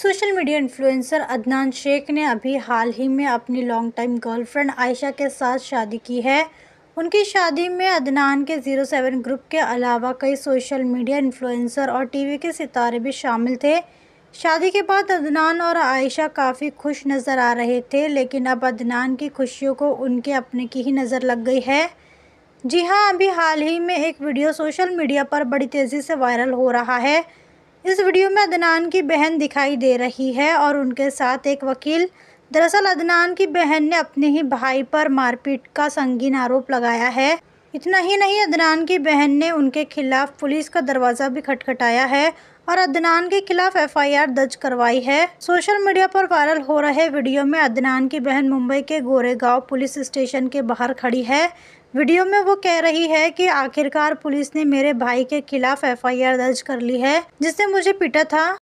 social media influencer Adnan Shaikh ने अभी हाल ही में अपनी लॉन्ग टाइम गर्लफ्रेंड आयशा के साथ शादी की है उनकी शादी में अदनान के ज़ीरो सेवन ग्रुप के अलावा कई सोशल मीडिया इन्फ्लुएंसर और टीवी के सितारे भी शामिल थे शादी के बाद अदनान और आयशा काफ़ी खुश नज़र आ रहे थे लेकिन अब अदनान की खुशियों को उनके अपने की ही नज़र लग गई है जी हाँ अभी हाल ही में एक वीडियो सोशल मीडिया पर बड़ी तेज़ी से वायरल हो रहा है इस वीडियो में अदनान की बहन दिखाई दे रही है और उनके साथ एक वकील दरअसल अदनान की बहन ने अपने ही भाई पर मारपीट का संगीन आरोप लगाया है इतना ही नहीं अदनान की बहन ने उनके खिलाफ पुलिस का दरवाज़ा भी खटखटाया है और अदनान के खिलाफ एफआईआर दर्ज करवाई है सोशल मीडिया पर वायरल हो रहे वीडियो में अदनान की बहन मुंबई के गोरेगांव पुलिस स्टेशन के बाहर खड़ी है वीडियो में वो कह रही है कि आखिरकार पुलिस ने मेरे भाई के खिलाफ एफआईआर दर्ज कर ली है जिसने मुझे पीटा था